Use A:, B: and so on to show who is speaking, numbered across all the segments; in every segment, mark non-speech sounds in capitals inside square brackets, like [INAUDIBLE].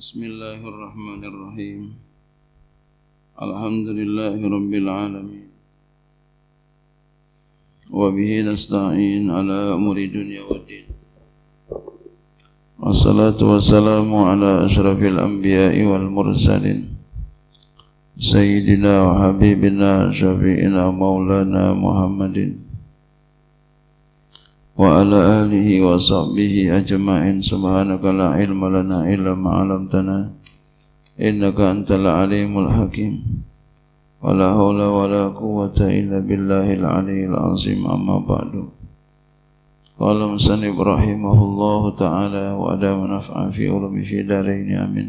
A: بسم الله الرحمن الرحيم الحمد لله رب العالمين وبه نستعين على أمور الدنيا والدين والصلاة والسلام على أشرف الأنبياء والمرسلين سيدنا وحبيبنا شفيئنا مولانا محمد وعلى آله وصحبه أجمعين سبحانك لا علم لنا إلا ما علمتنا إنك أنت العليم الحكيم ولا حول ولا قوة إلا بالله العلي العظيم أما بعد قال مسنب رحمه الله تعالى وأدام نفعا في علوم في دارين آمين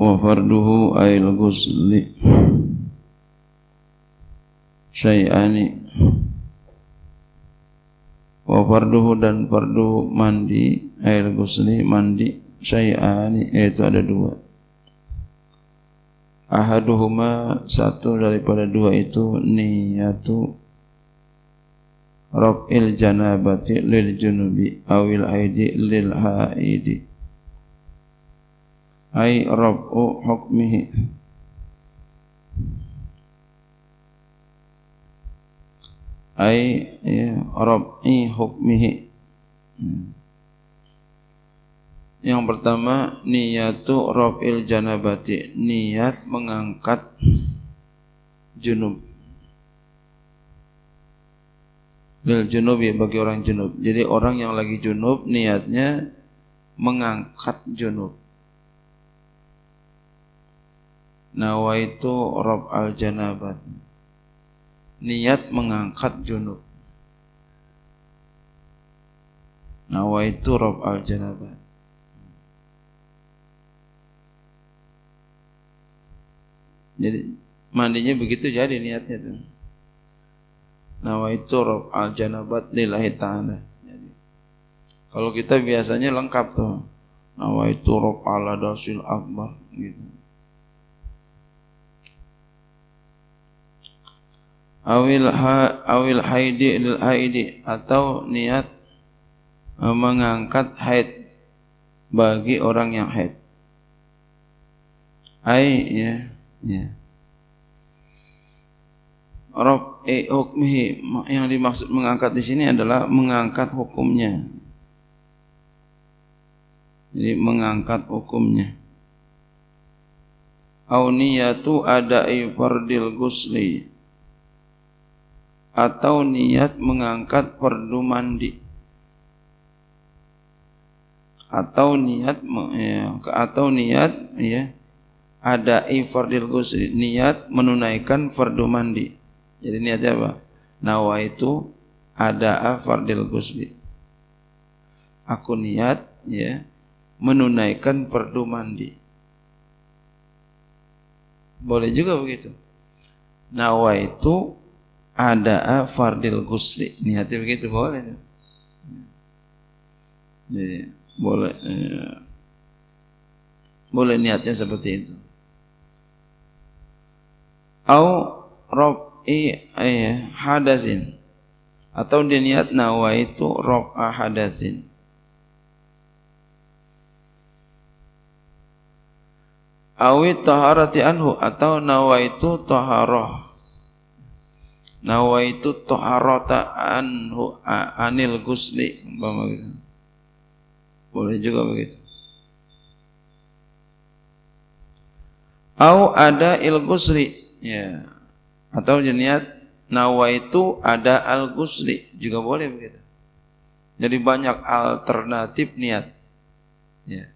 A: وفرده أي الغسل شيئان wa farduhu dan fardu mandi air gusli mandi syai'ani yaitu ada dua ahaduhuma satu daripada dua itu niyatu raf'il janabati lil junubi awil aidi lil haidi ay raf'u hukmihi ai ya, rab'i hukmihi yang pertama niyatu rab'il janabati niat mengangkat junub lil junub ya bagi orang junub jadi orang yang lagi junub niatnya mengangkat junub nawaitu rab'al janabati niat mengangkat junub. nawa itu rob al janabah. Jadi mandinya begitu jadi niatnya tuh. nawa itu rob al janabat lillahi ta'ala. Jadi kalau kita biasanya lengkap tuh. nawa itu rob ala dasil akbar gitu. awil ha, awil haidi lil haidi atau niat e, mengangkat haid bagi orang yang haid. Ai ya ya. Rob e hukmihi yang dimaksud mengangkat di sini adalah mengangkat hukumnya. Jadi mengangkat hukumnya. Auniyatu niyatu ada'i fardil gusli atau niat mengangkat perdu mandi atau niat ya, atau niat ya ada ifardil ghusli niat menunaikan fardu mandi jadi niatnya apa nawa itu ada fardil ghusli aku niat ya menunaikan fardu mandi boleh juga begitu nawa itu ada fardil gusli niatnya begitu boleh jadi boleh ya. boleh niatnya seperti itu au rob i eh, hadasin atau dia niat nawa itu a hadasin awit taharati anhu atau nawa itu taharoh nawaitu taharata anhu anil gusli gitu. Boleh juga begitu. Au ada il gusli ya. Atau niat itu ada al gusli juga boleh begitu. Jadi banyak alternatif niat. Ya.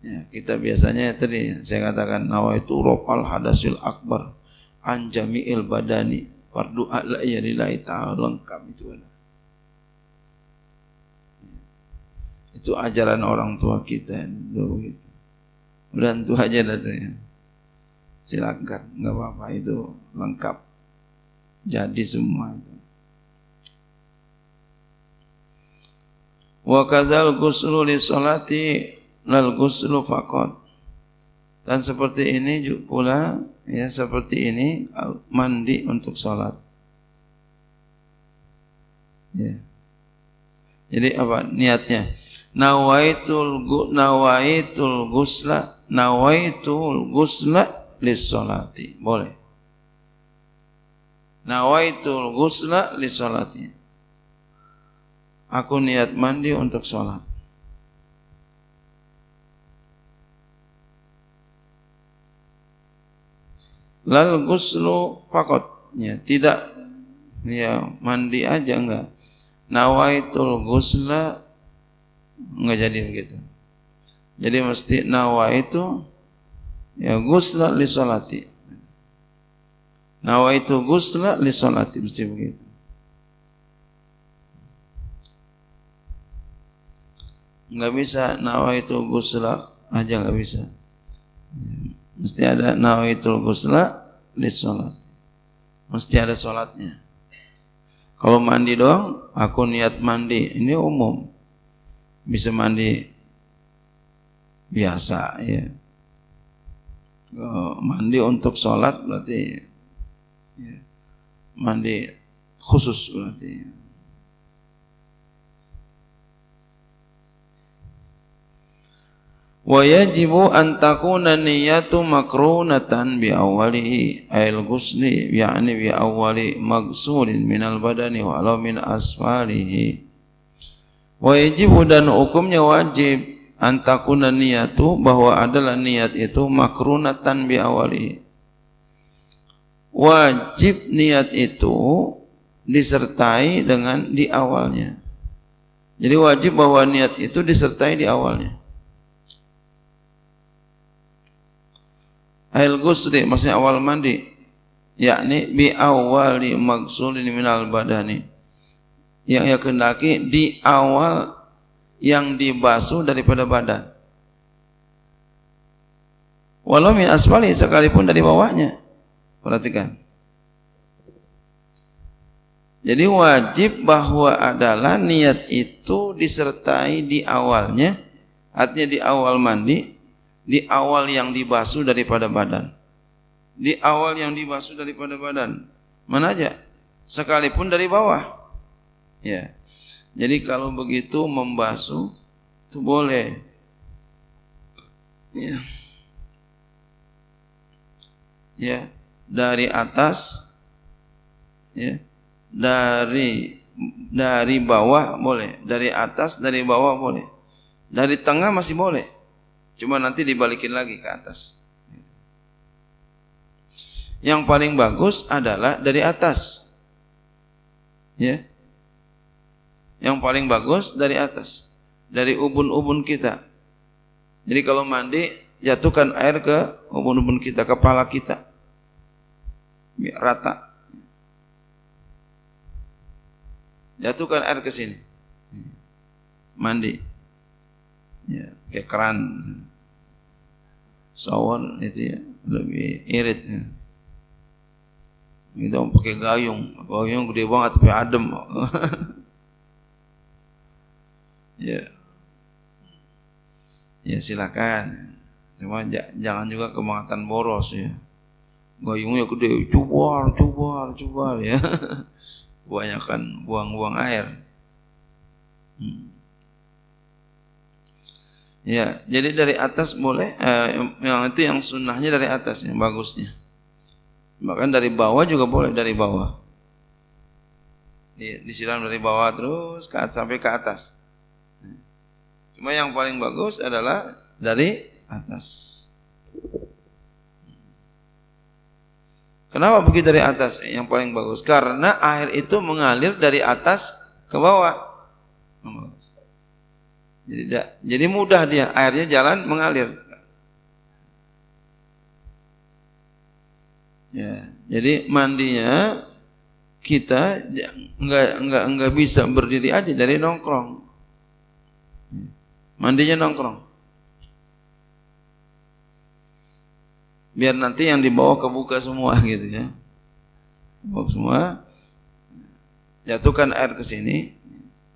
A: Ya, kita biasanya tadi saya katakan nawa nawaitu rofal hadasil akbar anjamiil badani fardu a'la'ya lillahi ta'ala lengkap itu Itu ajaran orang tua kita dulu itu. Dan itu aja datanya. Silakan, nggak apa-apa itu lengkap. Jadi semua itu. Wa kadzal ghuslu li salati lal ghuslu faqat. Dan seperti ini juga pula ya seperti ini mandi untuk sholat. Ya. Jadi apa niatnya? Nawaitul gu, nawaitul gusla nawaitul gusla sholati boleh. Nawaitul gusla sholati Aku niat mandi untuk sholat. lal guslu fakot ya tidak ya mandi aja enggak nawaitul gusla enggak jadi begitu jadi mesti nawa itu ya gusla li salati nawa itu gusla li salati mesti begitu enggak bisa nawa itu gusla aja enggak bisa mesti ada nawaitul ghusla di sholat mesti ada sholatnya kalau mandi doang aku niat mandi ini umum bisa mandi biasa ya kalau mandi untuk sholat berarti ya. mandi khusus berarti ya. wa yajibu an takuna niyatu makrunatan bi awwalihi ayil ghusli ya'ni bi awwali maghsulin minal badani walau min asfalihi wa yajibu dan hukumnya wajib antakuna niyatu bahwa adalah niat itu makrunatan bi awali wajib niat itu disertai dengan di awalnya jadi wajib bahwa niat itu disertai di awalnya Ail gusri maksudnya awal mandi yakni bi awali maghsulin minal badani yang ia kendaki di awal yang dibasuh daripada badan walau min asfali sekalipun dari bawahnya perhatikan jadi wajib bahwa adalah niat itu disertai di awalnya artinya di awal mandi di awal yang dibasuh daripada badan. Di awal yang dibasuh daripada badan. Mana aja? Sekalipun dari bawah. Ya. Jadi kalau begitu membasuh itu boleh. Ya. Ya, dari atas ya. Dari dari bawah boleh, dari atas dari bawah boleh. Dari tengah masih boleh Cuma nanti dibalikin lagi ke atas. Yang paling bagus adalah dari atas. Ya. Yang paling bagus dari atas. Dari ubun-ubun kita. Jadi kalau mandi jatuhkan air ke ubun-ubun kita, kepala kita. Biar rata. Jatuhkan air ke sini. Mandi. Ya, kayak keran. Sawal itu ya, lebih irit. Ya. Kita pakai gayung, gayung gede banget tapi adem. [LAUGHS] ya. Ya silakan. Cuma jangan juga kemakan boros ya. Gayungnya gede, cubar, cubar, cubar ya. [LAUGHS] Kebanyakan buang-buang air. Hmm. Ya, jadi dari atas boleh eh, yang itu yang sunnahnya dari atas yang bagusnya. Bahkan dari bawah juga boleh dari bawah. Di, disiram dari bawah terus ke atas, sampai ke atas. Cuma yang paling bagus adalah dari atas. Kenapa begitu dari atas? Yang paling bagus karena air itu mengalir dari atas ke bawah. Jadi, jadi mudah dia, airnya jalan mengalir. Ya, jadi mandinya kita nggak nggak nggak bisa berdiri aja dari nongkrong. Mandinya nongkrong. Biar nanti yang dibawa kebuka semua [LAUGHS] gitu ya. Kebuka semua. Jatuhkan air ke sini.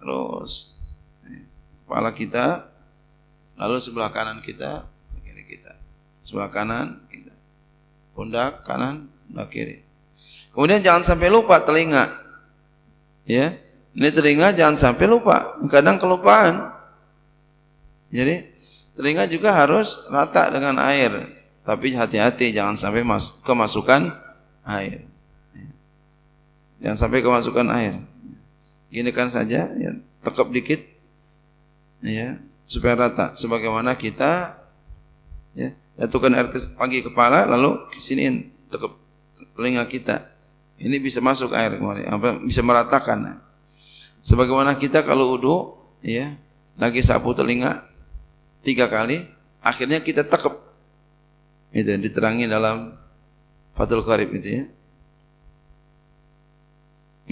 A: Terus kepala kita, lalu sebelah kanan kita, kiri kita. Sebelah kanan kita. Pundak kanan, pundak kiri. Kemudian jangan sampai lupa telinga. Ya. Ini telinga jangan sampai lupa, kadang kelupaan. Jadi telinga juga harus rata dengan air, tapi hati-hati jangan sampai mas kemasukan air. Jangan sampai kemasukan air. Gini kan saja, ya, tekap dikit ya supaya rata sebagaimana kita ya jatuhkan air ke, pagi kepala lalu kesiniin ke telinga kita ini bisa masuk air kemari apa bisa meratakan sebagaimana kita kalau uduh, ya lagi sapu telinga tiga kali akhirnya kita tekep itu diterangi dalam Fatul Qarib itu ya.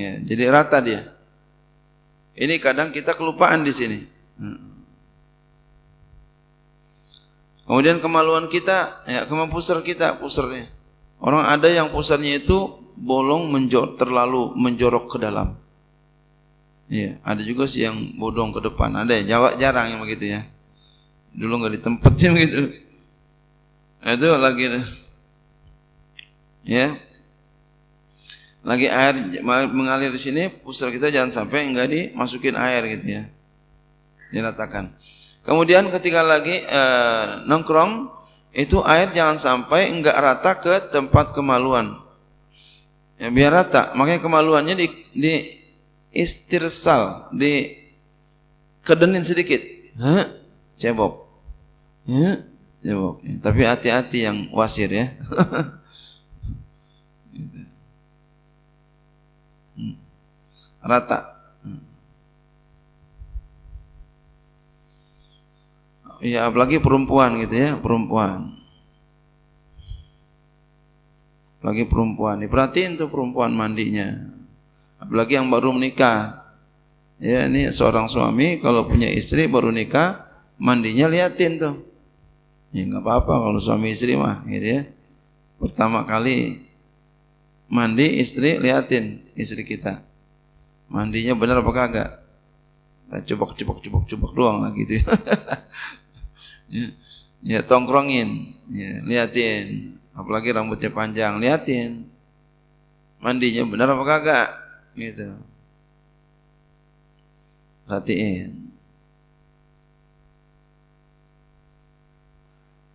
A: ya jadi rata dia ini kadang kita kelupaan di sini Hmm. Kemudian kemaluan kita, ya kemampuan pusar kita, pusarnya. Orang ada yang pusarnya itu bolong menjor, terlalu menjorok ke dalam. Iya, ada juga sih yang bodong ke depan. Ada ya, jawab jarang yang begitu ya. Dulu nggak tempatnya [LAUGHS] gitu. Itu lagi ya. Lagi air mengalir di sini, pusar kita jangan sampai nggak dimasukin air gitu ya diratakan. Kemudian ketika lagi e, nongkrong itu air jangan sampai enggak rata ke tempat kemaluan. Ya, biar rata. Makanya kemaluannya di, di istirsal, di kedenin sedikit. Hah? Cebok. Ya, cebok. Ya, tapi hati-hati yang wasir ya. [LAUGHS] rata. Iya, apalagi perempuan gitu ya, perempuan. Apalagi perempuan, diperhatiin tuh perempuan mandinya. Apalagi yang baru menikah. Ya, ini seorang suami kalau punya istri baru nikah, mandinya liatin tuh. Ya nggak apa-apa kalau suami istri mah gitu ya. Pertama kali mandi istri liatin istri kita. Mandinya benar apa kagak? Nah, cubok cubok cubok cubok doang lah gitu ya. [LAUGHS] ya, ya tongkrongin ya, liatin apalagi rambutnya panjang liatin mandinya benar apa kagak gitu Latihin.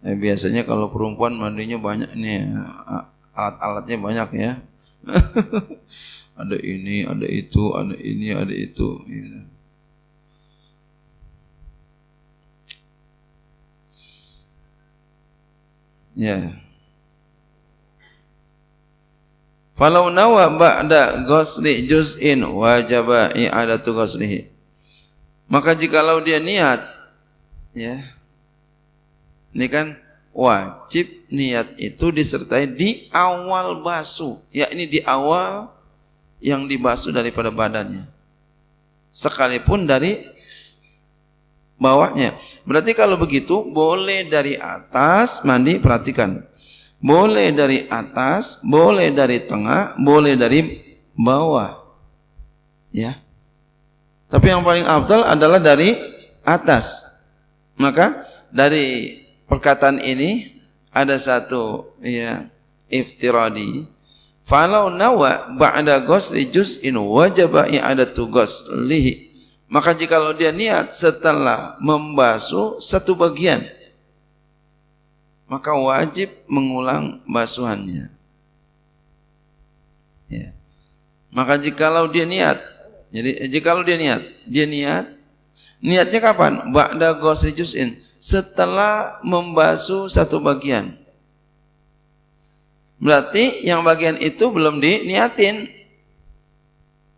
A: eh, biasanya kalau perempuan mandinya banyak nih alat-alatnya banyak ya [LAUGHS] ada ini ada itu ada ini ada itu gitu. Ya. Falau nawa ba'da ghusli juz'in wajaba i'adatu ghuslihi. Maka jikalau dia niat ya. Ini kan wajib niat itu disertai di awal basuh, yakni di awal yang dibasuh daripada badannya. Sekalipun dari bawahnya. Berarti kalau begitu boleh dari atas mandi perhatikan. Boleh dari atas, boleh dari tengah, boleh dari bawah. Ya. Tapi yang paling afdal adalah dari atas. Maka dari perkataan ini ada satu ya iftiradi Falau nawa ba'da ghusli juz'in wajaba i'adatu ghuslihi maka jikalau dia niat setelah membasuh satu bagian, maka wajib mengulang basuhannya. Ya. Maka jikalau dia niat, jadi eh, jikalau dia niat, dia niat, niatnya kapan? Ba'da gosijusin setelah membasuh satu bagian. Berarti yang bagian itu belum diniatin.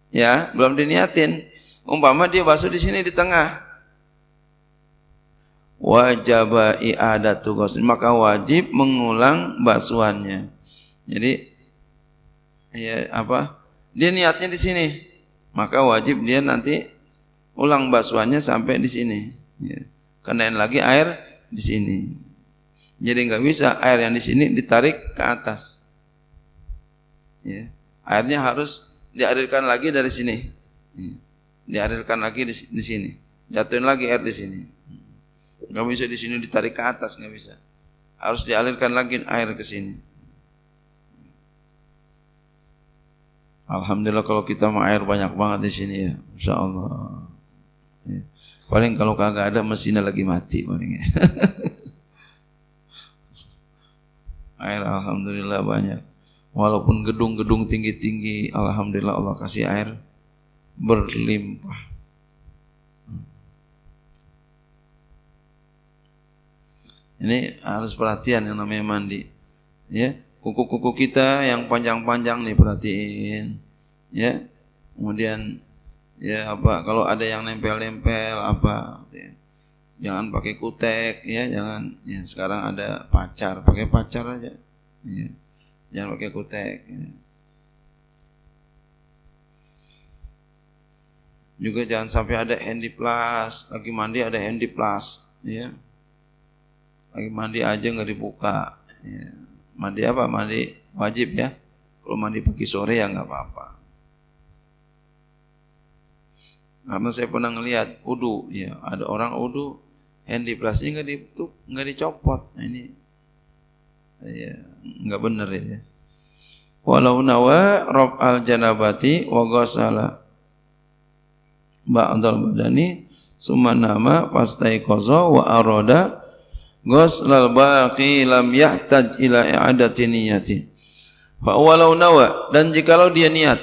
A: Ya, belum diniatin. Umpama dia basuh di sini di tengah. Wajib ada tugas, maka wajib mengulang basuhannya. Jadi ya apa? Dia niatnya di sini. Maka wajib dia nanti ulang basuhannya sampai di sini. Ya. Kenain lagi air di sini. Jadi nggak bisa air yang di sini ditarik ke atas. Ya. Airnya harus dialirkan lagi dari sini. Ya dialirkan lagi di, di sini jatuhin lagi air di sini Gak bisa di sini ditarik ke atas gak bisa harus dialirkan lagi air ke sini Alhamdulillah kalau kita mau air banyak banget di sini ya Insya Allah ya. paling kalau kagak ada mesinnya lagi mati paling ya. [LAUGHS] air Alhamdulillah banyak walaupun gedung-gedung tinggi-tinggi Alhamdulillah Allah kasih air berlimpah. Ini harus perhatian yang namanya mandi. Ya, kuku-kuku kita yang panjang-panjang nih perhatiin. Ya. Kemudian ya apa kalau ada yang nempel-nempel apa ya. Jangan pakai kutek ya, jangan ya sekarang ada pacar, pakai pacar aja. Ya. Jangan pakai kutek. Ya. Juga jangan sampai ada handy plus, lagi mandi ada handy plus, ya. Lagi mandi aja nggak dibuka. Ya. Mandi apa? Mandi wajib ya. Kalau mandi pagi sore ya nggak apa-apa. Karena saya pernah ngelihat udu, ya ada orang udu handy plusnya nggak ditutup, nggak dicopot. Nah, ini ya nggak bener Ya. Walau nawa rob al janabati wa ghasala ba'dal badani summa nama pastai qaza wa aroda ghuslal baqi lam yahtaj ila i'adati niyati fa walau nawa dan jikalau dia niat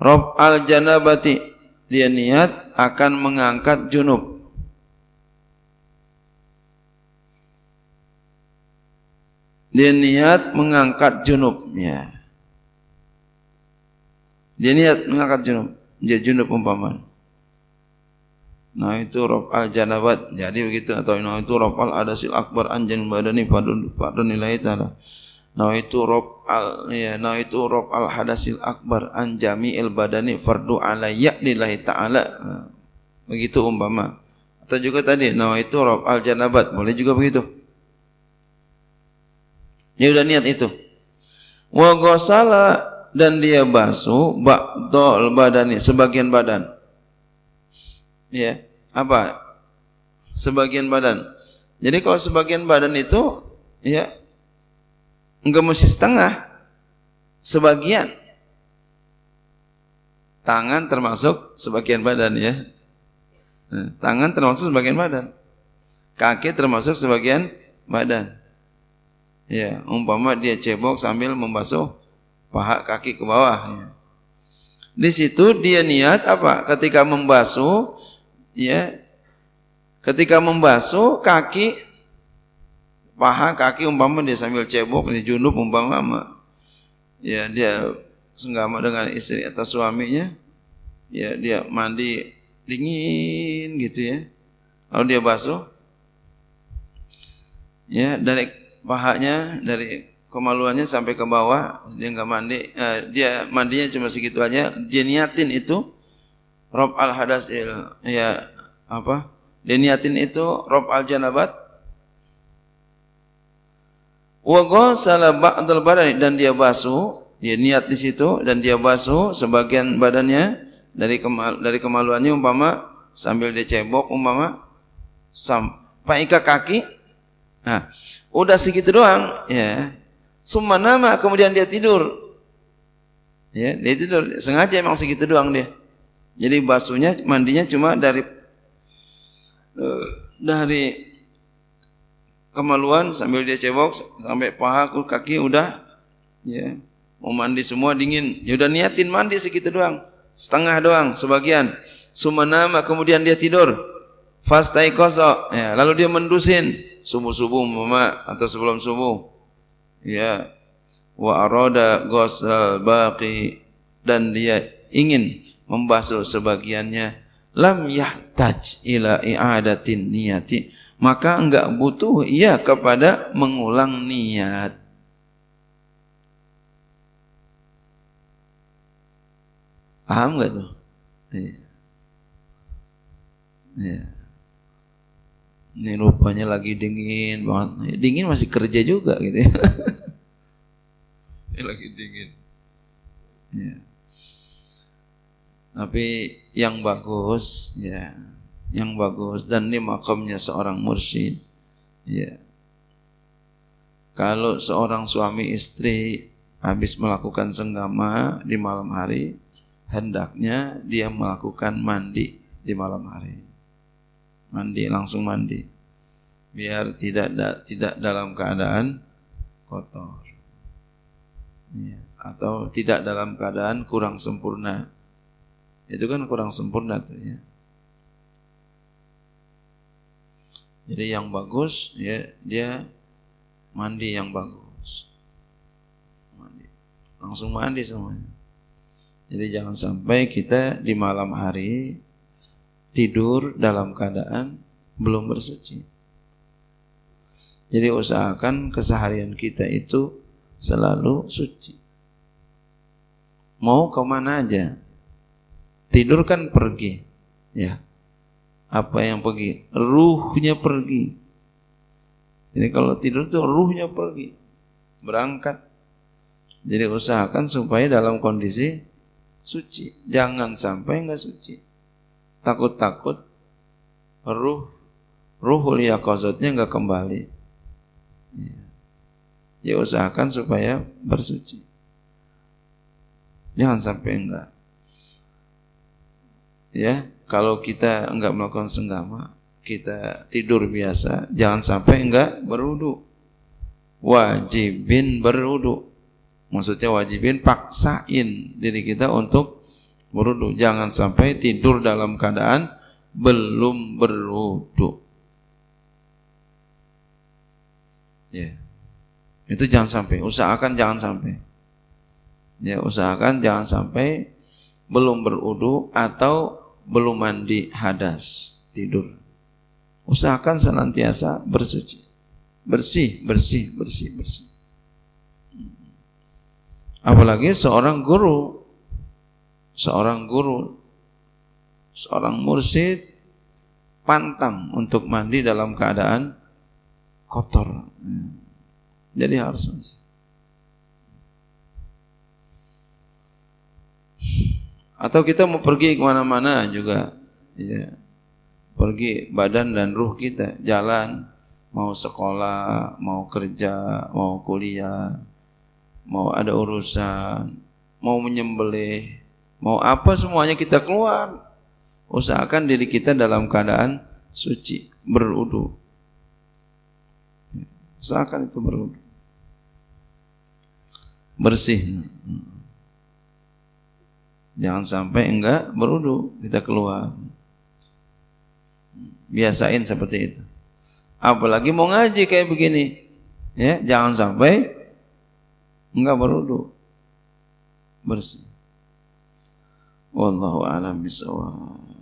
A: rob al janabati dia niat akan mengangkat junub dia niat mengangkat junubnya dia niat mengangkat junub. Dia junub Nah itu rob al janabat. Jadi begitu atau nah itu rob al hadasil akbar anjan badani padun padun nilai taala. Nah itu rob al ya nah itu rob al hadasil akbar anjami il badani fardu alayya nilai taala. Nah, begitu umpama. Atau juga tadi nah itu rob al janabat boleh juga begitu. Ya udah niat itu. Wa ghasala dan dia basuh ba'dol badani sebagian badan ya apa sebagian badan jadi kalau sebagian badan itu ya enggak mesti setengah sebagian tangan termasuk sebagian badan ya nah, tangan termasuk sebagian badan kaki termasuk sebagian badan ya umpama dia cebok sambil membasuh paha kaki ke bawah. ya Di situ dia niat apa? Ketika membasuh, ya, ketika membasuh kaki, paha kaki umpama dia sambil cebok, dia junub umpama, ya dia senggama dengan istri atau suaminya, ya dia mandi dingin gitu ya, lalu dia basuh, ya dari pahanya dari kemaluannya sampai ke bawah dia nggak mandi eh, dia mandinya cuma segitu aja dia niatin itu rob al hadasil ya apa dia niatin itu rob al janabat wa ghasala ba'dal dan dia basuh dia niat di situ dan dia basuh sebagian badannya dari kemal dari kemaluannya umpama sambil dia cebok umpama sampai ke kaki nah udah segitu doang ya Summa nama kemudian dia tidur. Ya, dia tidur. Sengaja emang segitu doang dia. Jadi basuhnya mandinya cuma dari uh, dari kemaluan sambil dia cebok sampai paha kaki udah ya mau mandi semua dingin ya udah niatin mandi segitu doang setengah doang sebagian nama kemudian dia tidur fastai kosok ya, lalu dia mendusin subuh subuh mama atau sebelum subuh ya wa arada ghasal baqi dan dia ingin membasuh sebagiannya lam yahtaj ila i'adatin niyati maka enggak butuh ia kepada mengulang niat paham enggak tuh iya. iya ini rupanya lagi dingin banget ya, dingin masih kerja juga gitu ya. [LAUGHS] ini lagi dingin ya. tapi yang bagus ya yang bagus dan ini makamnya seorang mursyid ya kalau seorang suami istri habis melakukan senggama di malam hari hendaknya dia melakukan mandi di malam hari mandi langsung mandi biar tidak da, tidak dalam keadaan kotor ya. atau tidak dalam keadaan kurang sempurna itu kan kurang sempurna tuh ya jadi yang bagus ya dia mandi yang bagus mandi. langsung mandi semuanya jadi jangan sampai kita di malam hari tidur dalam keadaan belum bersuci. Jadi usahakan keseharian kita itu selalu suci. Mau kemana aja, tidur kan pergi, ya. Apa yang pergi? Ruhnya pergi. Jadi kalau tidur tuh ruhnya pergi, berangkat. Jadi usahakan supaya dalam kondisi suci, jangan sampai nggak suci takut-takut ruh ruhul yakazatnya nggak kembali. Ya. ya usahakan supaya bersuci. Jangan sampai enggak. Ya, kalau kita enggak melakukan senggama, kita tidur biasa, jangan sampai enggak berwudu. Wajibin berwudu. Maksudnya wajibin paksain diri kita untuk berwudu. Jangan sampai tidur dalam keadaan belum berudu. Ya. Itu jangan sampai, usahakan jangan sampai. Ya, usahakan jangan sampai belum berudu atau belum mandi hadas, tidur. Usahakan senantiasa bersuci. Bersih, bersih, bersih, bersih. Apalagi seorang guru seorang guru, seorang mursid pantang untuk mandi dalam keadaan kotor. Jadi harus atau kita mau pergi kemana-mana juga ya. pergi badan dan ruh kita jalan mau sekolah mau kerja mau kuliah mau ada urusan mau menyembelih Mau apa semuanya kita keluar. Usahakan diri kita dalam keadaan suci, berudu. Usahakan itu berudu. Bersih. Jangan sampai enggak berudu, kita keluar. Biasain seperti itu. Apalagi mau ngaji kayak begini. Ya, jangan sampai enggak berudu. Bersih. والله أعلم بالصواب